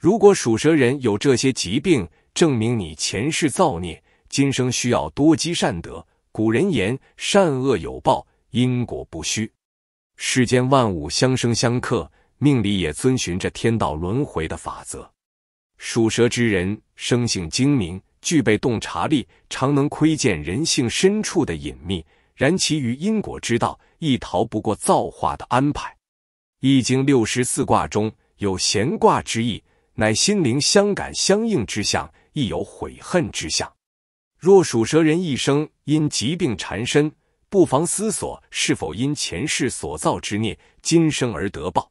如果属蛇人有这些疾病，证明你前世造孽，今生需要多积善德。古人言：“善恶有报，因果不虚。”世间万物相生相克，命理也遵循着天道轮回的法则。属蛇之人，生性精明，具备洞察力，常能窥见人性深处的隐秘。然其于因果之道，亦逃不过造化的安排。《易经》六十四卦中有“闲卦”之意。乃心灵相感相应之象，亦有悔恨之象。若属蛇人一生因疾病缠身，不妨思索是否因前世所造之孽，今生而得报。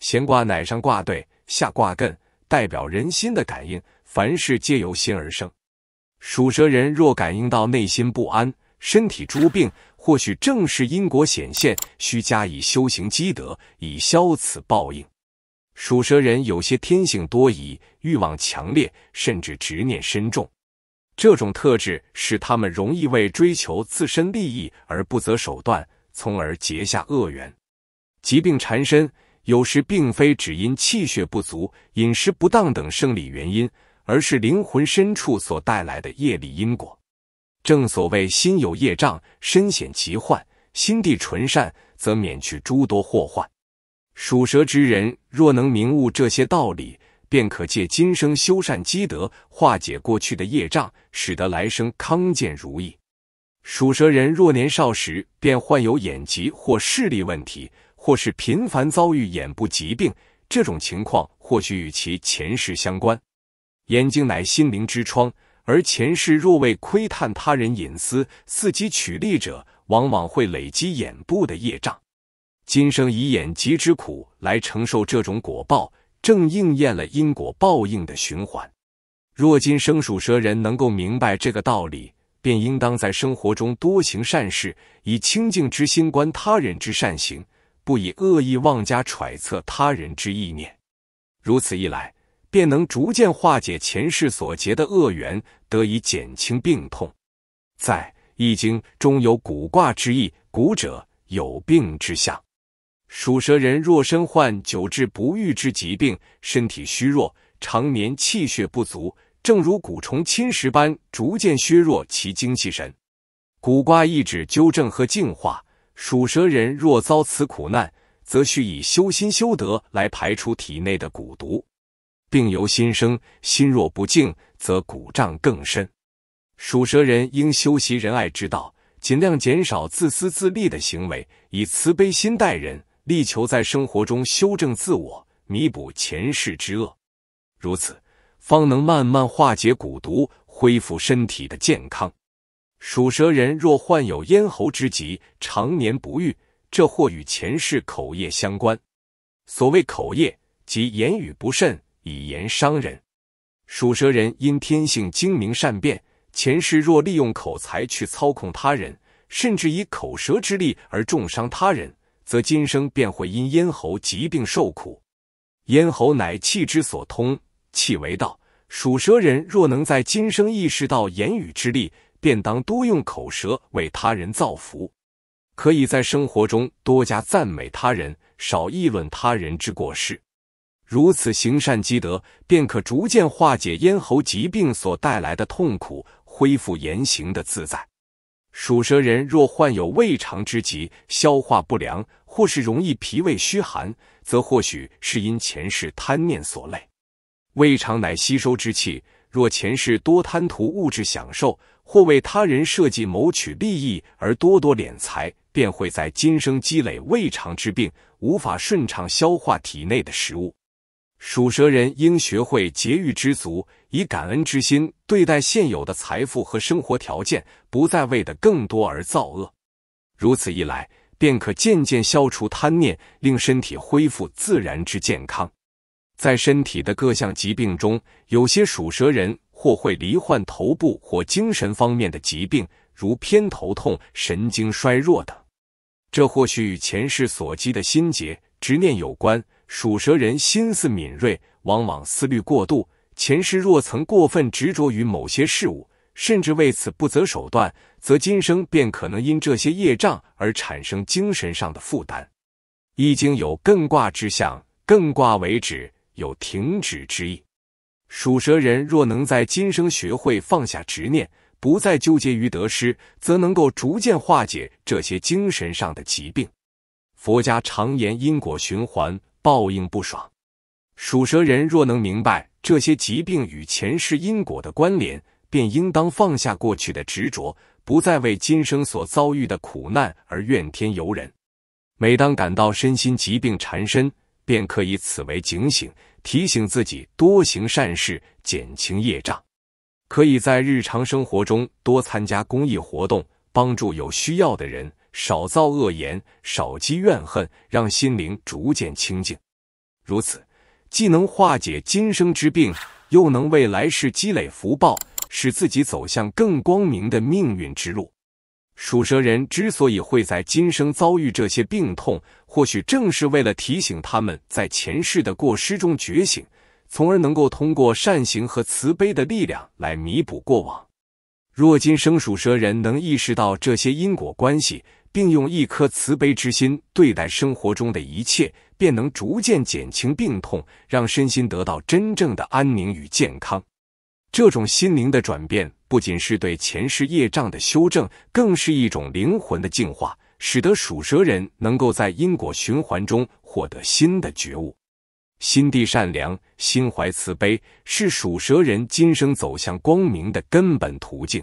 闲卦乃上卦对下卦艮，代表人心的感应，凡事皆由心而生。属蛇人若感应到内心不安、身体诸病，或许正是因果显现，需加以修行积德，以消此报应。属蛇人有些天性多疑，欲望强烈，甚至执念深重。这种特质使他们容易为追求自身利益而不择手段，从而结下恶缘，疾病缠身。有时并非只因气血不足、饮食不当等生理原因，而是灵魂深处所带来的业力因果。正所谓心有业障，身显疾患。心地纯善，则免去诸多祸患。属蛇之人若能明悟这些道理，便可借今生修善积德，化解过去的业障，使得来生康健如意。属蛇人若年少时便患有眼疾或视力问题，或是频繁遭遇眼部疾病，这种情况或许与其前世相关。眼睛乃心灵之窗，而前世若为窥探他人隐私、伺机取利者，往往会累积眼部的业障。今生以眼疾之苦来承受这种果报，正应验了因果报应的循环。若今生属蛇人能够明白这个道理，便应当在生活中多行善事，以清净之心观他人之善行，不以恶意妄加揣测他人之意念。如此一来，便能逐渐化解前世所结的恶缘，得以减轻病痛。在《易经》中有“古卦”之意，“古者有病之象”。属蛇人若身患久治不愈之疾病，身体虚弱，常年气血不足，正如蛊虫侵蚀般逐渐削弱其精气神。蛊卦意指纠正和净化。属蛇人若遭此苦难，则需以修心修德来排除体内的蛊毒。病由心生，心若不静，则蛊障更深。属蛇人应修习仁爱之道，尽量减少自私自利的行为，以慈悲心待人。力求在生活中修正自我，弥补前世之恶，如此方能慢慢化解蛊毒，恢复身体的健康。属蛇人若患有咽喉之疾，常年不愈，这或与前世口业相关。所谓口业，即言语不慎，以言伤人。属蛇人因天性精明善变，前世若利用口才去操控他人，甚至以口舌之力而重伤他人。则今生便会因咽喉疾病受苦。咽喉乃气之所通，气为道。属蛇人若能在今生意识到言语之力，便当多用口舌为他人造福，可以在生活中多加赞美他人，少议论他人之过失。如此行善积德，便可逐渐化解咽喉疾病所带来的痛苦，恢复言行的自在。属蛇人若患有胃肠之疾、消化不良，或是容易脾胃虚寒，则或许是因前世贪念所累。胃肠乃吸收之气，若前世多贪图物质享受，或为他人设计谋取利益而多多敛财，便会在今生积累胃肠之病，无法顺畅消化体内的食物。属蛇人应学会节欲知足，以感恩之心对待现有的财富和生活条件，不再为的更多而造恶。如此一来，便可渐渐消除贪念，令身体恢复自然之健康。在身体的各项疾病中，有些属蛇人或会罹患头部或精神方面的疾病，如偏头痛、神经衰弱等。这或许与前世所积的心结、执念有关。属蛇人心思敏锐，往往思虑过度。前世若曾过分执着于某些事物，甚至为此不择手段，则今生便可能因这些业障而产生精神上的负担。易经有艮卦之象，艮卦为止，有停止之意。属蛇人若能在今生学会放下执念，不再纠结于得失，则能够逐渐化解这些精神上的疾病。佛家常言因果循环。报应不爽，属蛇人若能明白这些疾病与前世因果的关联，便应当放下过去的执着，不再为今生所遭遇的苦难而怨天尤人。每当感到身心疾病缠身，便可以此为警醒，提醒自己多行善事，减轻业障。可以在日常生活中多参加公益活动，帮助有需要的人。少造恶言，少积怨恨，让心灵逐渐清净。如此，既能化解今生之病，又能为来世积累福报，使自己走向更光明的命运之路。属蛇人之所以会在今生遭遇这些病痛，或许正是为了提醒他们在前世的过失中觉醒，从而能够通过善行和慈悲的力量来弥补过往。若今生属蛇人能意识到这些因果关系，并用一颗慈悲之心对待生活中的一切，便能逐渐减轻病痛，让身心得到真正的安宁与健康。这种心灵的转变，不仅是对前世业障的修正，更是一种灵魂的净化，使得属蛇人能够在因果循环中获得新的觉悟。心地善良，心怀慈悲，是属蛇人今生走向光明的根本途径。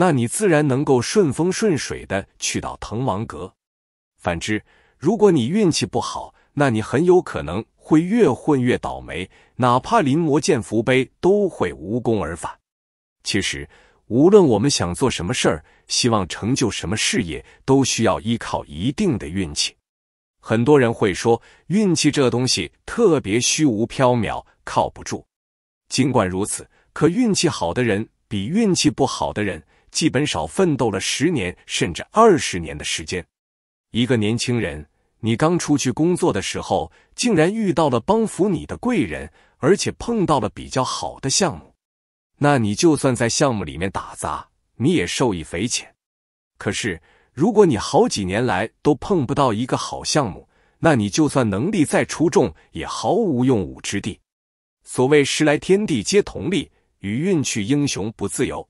那你自然能够顺风顺水的去到滕王阁。反之，如果你运气不好，那你很有可能会越混越倒霉，哪怕临摹建福碑都会无功而返。其实，无论我们想做什么事儿，希望成就什么事业，都需要依靠一定的运气。很多人会说，运气这东西特别虚无缥缈，靠不住。尽管如此，可运气好的人比运气不好的人。基本少奋斗了十年甚至二十年的时间。一个年轻人，你刚出去工作的时候，竟然遇到了帮扶你的贵人，而且碰到了比较好的项目，那你就算在项目里面打杂，你也受益匪浅。可是，如果你好几年来都碰不到一个好项目，那你就算能力再出众，也毫无用武之地。所谓时来天地皆同力，与运去英雄不自由。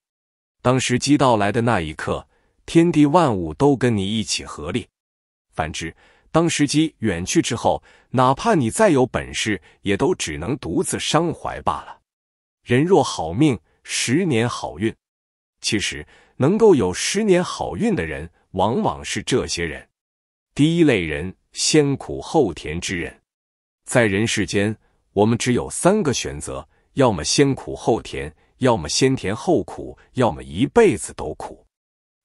当时机到来的那一刻，天地万物都跟你一起合力；反之，当时机远去之后，哪怕你再有本事，也都只能独自伤怀罢了。人若好命，十年好运。其实，能够有十年好运的人，往往是这些人。第一类人，先苦后甜之人。在人世间，我们只有三个选择：要么先苦后甜。要么先甜后苦，要么一辈子都苦。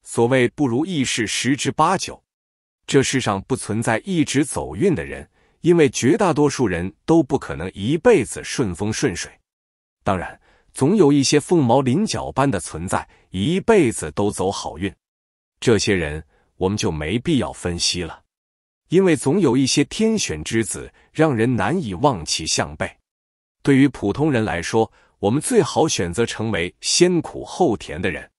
所谓不如意事十之八九，这世上不存在一直走运的人，因为绝大多数人都不可能一辈子顺风顺水。当然，总有一些凤毛麟角般的存在，一辈子都走好运。这些人我们就没必要分析了，因为总有一些天选之子，让人难以望其项背。对于普通人来说，我们最好选择成为先苦后甜的人。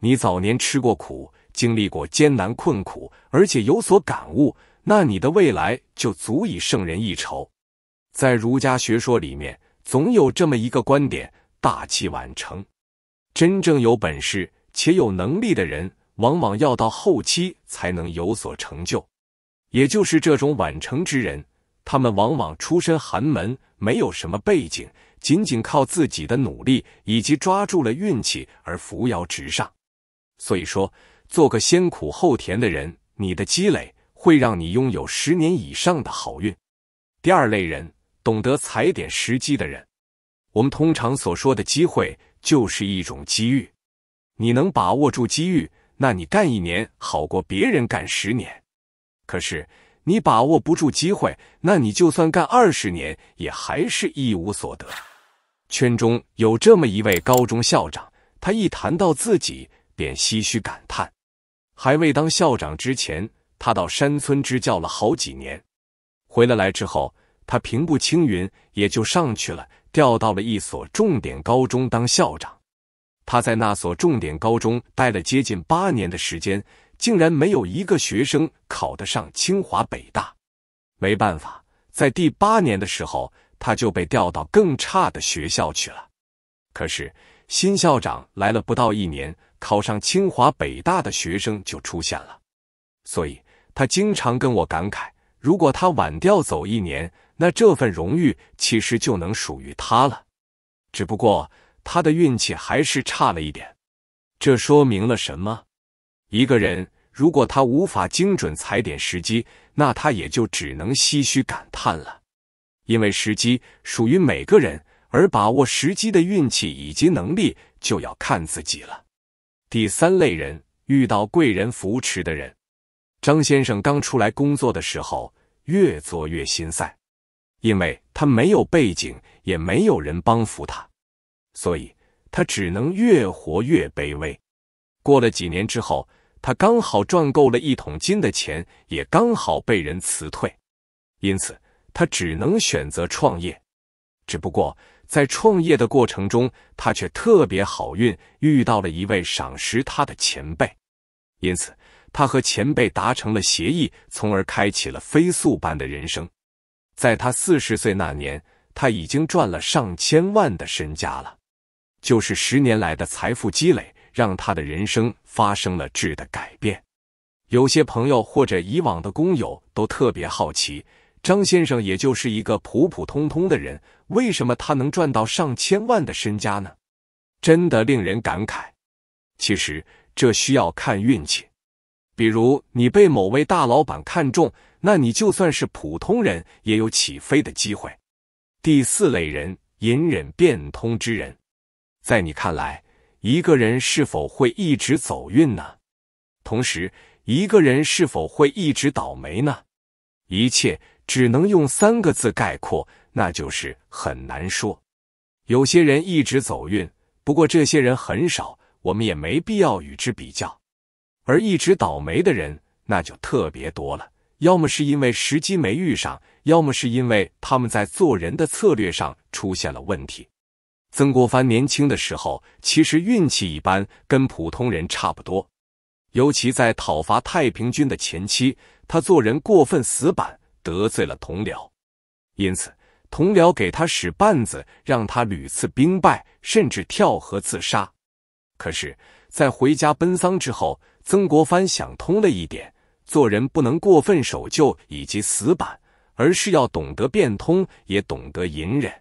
你早年吃过苦，经历过艰难困苦，而且有所感悟，那你的未来就足以胜人一筹。在儒家学说里面，总有这么一个观点：大器晚成。真正有本事且有能力的人，往往要到后期才能有所成就。也就是这种晚成之人，他们往往出身寒门，没有什么背景。仅仅靠自己的努力以及抓住了运气而扶摇直上，所以说，做个先苦后甜的人，你的积累会让你拥有十年以上的好运。第二类人，懂得踩点时机的人。我们通常所说的机会，就是一种机遇。你能把握住机遇，那你干一年好过别人干十年。可是。你把握不住机会，那你就算干二十年，也还是一无所得。圈中有这么一位高中校长，他一谈到自己，便唏嘘感叹。还未当校长之前，他到山村支教了好几年，回了来之后，他平步青云，也就上去了，调到了一所重点高中当校长。他在那所重点高中待了接近八年的时间。竟然没有一个学生考得上清华北大，没办法，在第八年的时候，他就被调到更差的学校去了。可是新校长来了不到一年，考上清华北大的学生就出现了。所以他经常跟我感慨：如果他晚调走一年，那这份荣誉其实就能属于他了。只不过他的运气还是差了一点，这说明了什么？一个人如果他无法精准踩点时机，那他也就只能唏嘘感叹了。因为时机属于每个人，而把握时机的运气以及能力就要看自己了。第三类人，遇到贵人扶持的人。张先生刚出来工作的时候，越做越心塞，因为他没有背景，也没有人帮扶他，所以他只能越活越卑微。过了几年之后。他刚好赚够了一桶金的钱，也刚好被人辞退，因此他只能选择创业。只不过在创业的过程中，他却特别好运，遇到了一位赏识他的前辈，因此他和前辈达成了协议，从而开启了飞速般的人生。在他四十岁那年，他已经赚了上千万的身家了，就是十年来的财富积累。让他的人生发生了质的改变。有些朋友或者以往的工友都特别好奇，张先生也就是一个普普通通的人，为什么他能赚到上千万的身家呢？真的令人感慨。其实这需要看运气，比如你被某位大老板看中，那你就算是普通人也有起飞的机会。第四类人，隐忍变通之人，在你看来。一个人是否会一直走运呢？同时，一个人是否会一直倒霉呢？一切只能用三个字概括，那就是很难说。有些人一直走运，不过这些人很少，我们也没必要与之比较。而一直倒霉的人，那就特别多了。要么是因为时机没遇上，要么是因为他们在做人的策略上出现了问题。曾国藩年轻的时候，其实运气一般，跟普通人差不多。尤其在讨伐太平军的前期，他做人过分死板，得罪了同僚，因此同僚给他使绊子，让他屡次兵败，甚至跳河自杀。可是，在回家奔丧之后，曾国藩想通了一点：做人不能过分守旧以及死板，而是要懂得变通，也懂得隐忍。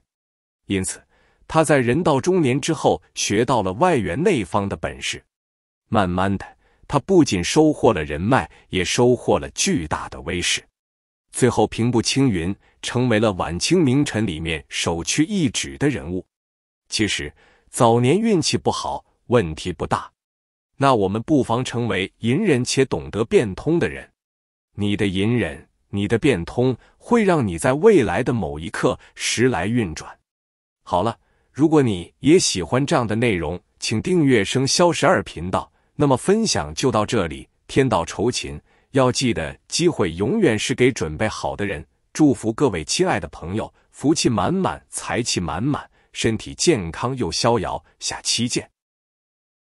因此。他在人到中年之后学到了外圆内方的本事，慢慢的，他不仅收获了人脉，也收获了巨大的威势，最后平步青云，成为了晚清名臣里面首屈一指的人物。其实早年运气不好，问题不大，那我们不妨成为隐忍且懂得变通的人。你的隐忍，你的变通，会让你在未来的某一刻时来运转。好了。如果你也喜欢这样的内容，请订阅“生肖十二”频道。那么分享就到这里。天道酬勤，要记得，机会永远是给准备好的人。祝福各位亲爱的朋友，福气满满，财气满满，身体健康又逍遥。下期见。